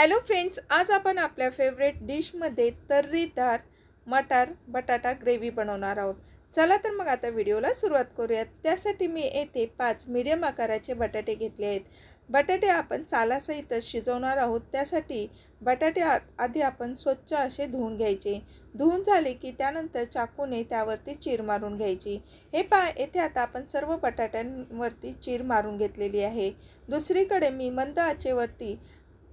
hello friends आज आपण आपल्या फेवरेट डिशमध्ये तर्रीदार मटार बटाटा ग्रेव्ही बनवणार आहोत चला तर मग आता व्हिडिओला सुरुवात करूयात त्यासाठी मी येथे पाच मीडियम आकाराचे बटाटे घेतले आहेत बटाटे आपण सालासहितच शिजवणार आहोत त्यासाठी बटाटे आधी आपण स्वच्छ असे धुवून घ्यायचे धुवून झाले की त्यानंतर चाकूने त्यावरती चीर मारून घ्यायची हे पा येथे आता आपण सर्व बटाट्यांवरती चीर मारून घेतलेली आहे दुसरीकडे मी मंद आचेवरती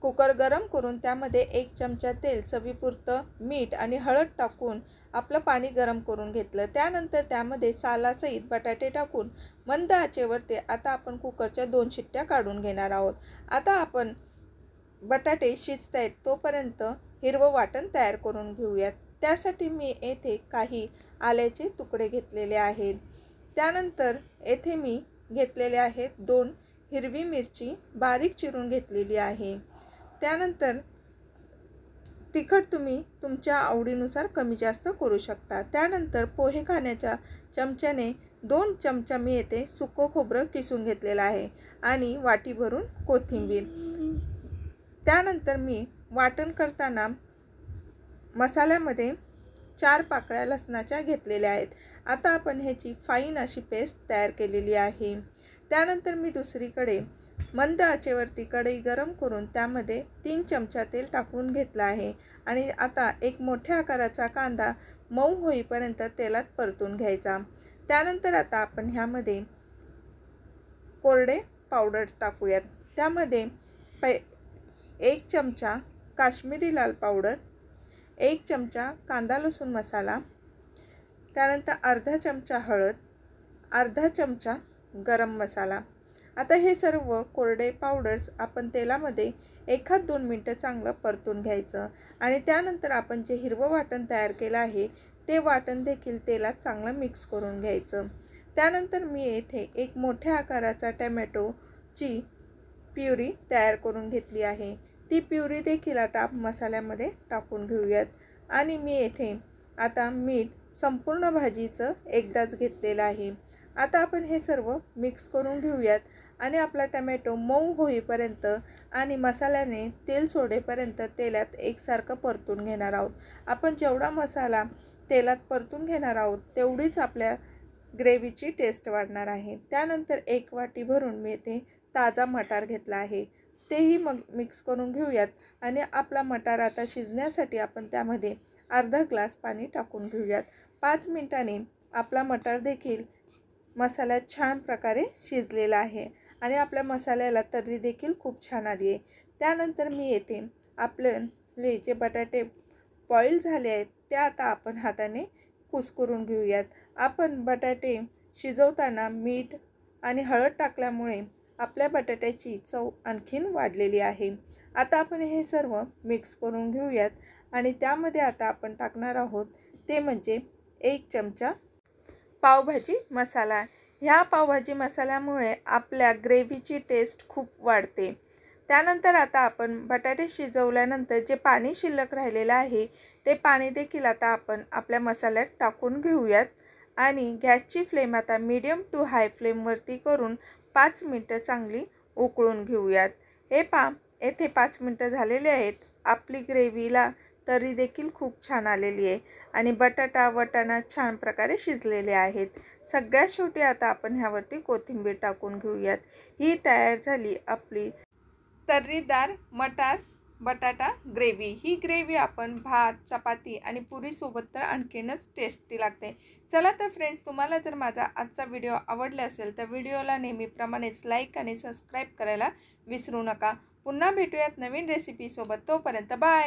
कुकर गरम करून त्यामध्ये एक चमचा तेल चवीपुरतं मीठ आणि हळद टाकून आपलं पाणी गरम करून घेतलं त्यानंतर त्यामध्ये सालासहित बटाटे टाकून मंद आचेवर ते आता आपण कुकरच्या दोन शिट्ट्या काढून घेणार आहोत आता आपण बटाटे शिजत आहेत तोपर्यंत हिरवं वाटण तयार करून घेऊयात त्यासाठी मी येथे काही आल्याचे तुकडे घेतलेले आहेत त्यानंतर येथे मी घेतलेले आहेत दोन हिरवी मिरची बारीक चिरून घेतलेली आहे त्यानंतर तिखट तुम्ही तुमच्या आवडीनुसार कमी जास्त करू शकता त्यानंतर पोहे खाण्याच्या चमच्याने दोन चमचा मी येथे सुकं खोबरं किसून घेतलेलं आहे आणि वाटी भरून कोथिंबीर त्यानंतर मी वाटण करताना मसाल्यामध्ये चार पाकळ्या लसणाच्या घेतलेल्या आहेत आता आपण ह्याची फाईन अशी पेस्ट तयार केलेली आहे त्यानंतर मी दुसरीकडे मंद आचेवरती कढई गरम करून त्यामध्ये तीन चमचा तेल टाकून घेतलं आहे आणि आता एक मोठ्या आकाराचा कांदा मऊ होईपर्यंत तेलात परतून घ्यायचा त्यानंतर आता आपण ह्यामध्ये कोरडे पावडर टाकूयात त्यामध्ये पै एक चमचा काश्मीरी लाल पावडर एक चमचा कांदा लसूण मसाला त्यानंतर अर्धा चमचा हळद अर्धा चमचा गरम मसाला आता हे सर्व कोरडे पावडर्स आपण तेलामध्ये एखाद दोन मिनटं चांगलं परतून घ्यायचं आणि त्यानंतर आपण जे हिरवं वाटण तयार केलं आहे ते वाटण देखील तेलात चांगलं मिक्स करून घ्यायचं त्यानंतर मी येथे एक मोठ्या आकाराचा टमॅटोची प्युरी तयार करून घेतली आहे ती प्युरी देखील आता मसाल्यामध्ये टाकून घेऊयात आणि मी येथे आता मीठ संपूर्ण भाजीचं एकदाच घेतलेलं आहे आता आपण हे सर्व मिक्स करून घेऊयात आणि आपला टमॅटो मऊ होईपर्यंत आणि मसाल्याने तेल सोडेपर्यंत तेलात एकसारखं परतून घेणार आहोत आपण जेवढा मसाला तेलात परतून घेणार आहोत तेवढीच आपल्या ग्रेव्हीची टेस्ट वाढणार आहे त्यानंतर एक वाटी भरून मी येथे ताजा मटार घेतला आहे तेही मग मिक्स करून घेऊयात आणि आपला मटार आता शिजण्यासाठी आपण त्यामध्ये अर्धा ग्लास पाणी टाकून घेऊयात पाच मिनटांनी आपला मटार देखील मसाला छान प्रकारे शिजलेला आहे आणि आपल्या मसाल्याला तर्री देखील खूप छान आली आहे त्यानंतर मी येते आपले जे बटाटे बॉईल झाले आहेत त्या आता आपण हाताने कुसकरून घेऊयात आपण बटाटे शिजवताना मीठ आणि हळद टाकल्यामुळे आपल्या बटाट्याची चव आणखीन वाढलेली आहे आता आपण हे सर्व मिक्स करून घेऊयात आणि त्यामध्ये आता आपण टाकणार आहोत ते म्हणजे एक चमचा पावभाजी मसाला ह्या पावभाजी मसाल्यामुळे आपल्या ग्रेव्हीची टेस्ट खूप वाढते त्यानंतर आता आपण बटाटे शिजवल्यानंतर जे पाणी शिल्लक राहिलेलं आहे ते पाणी देखील आता आपण आपल्या मसाल्यात टाकून घेऊयात आणि गॅसची फ्लेम आता मीडियम टू हाय फ्लेमवरती करून पाच मिनटं चांगली उकळून घेऊयात हे पा येथे पाच मिनटं झालेले आहेत आपली ग्रेव्हीला तरी देखील खूप छान आलेली आहे आणि बटाटा वटाणा छान प्रकारे शिजलेले आहेत सगळ्यात शेवटी आता आपण ह्यावरती कोथिंबीर टाकून घेऊयात ही तयार झाली आपली तर्रीदार मटार बटाटा ग्रेव्ही ही ग्रेव्ही आपण भात चपाती आणि पुरीसोबत तर आणखीनच टेस्टी लागते चला तर फ्रेंड्स तुम्हाला जर माझा आजचा व्हिडिओ आवडला असेल तर व्हिडिओला नेहमीप्रमाणेच लाईक आणि सबस्क्राईब करायला विसरू नका पुन्हा भेटूयात नवीन रेसिपीसोबत तोपर्यंत बाय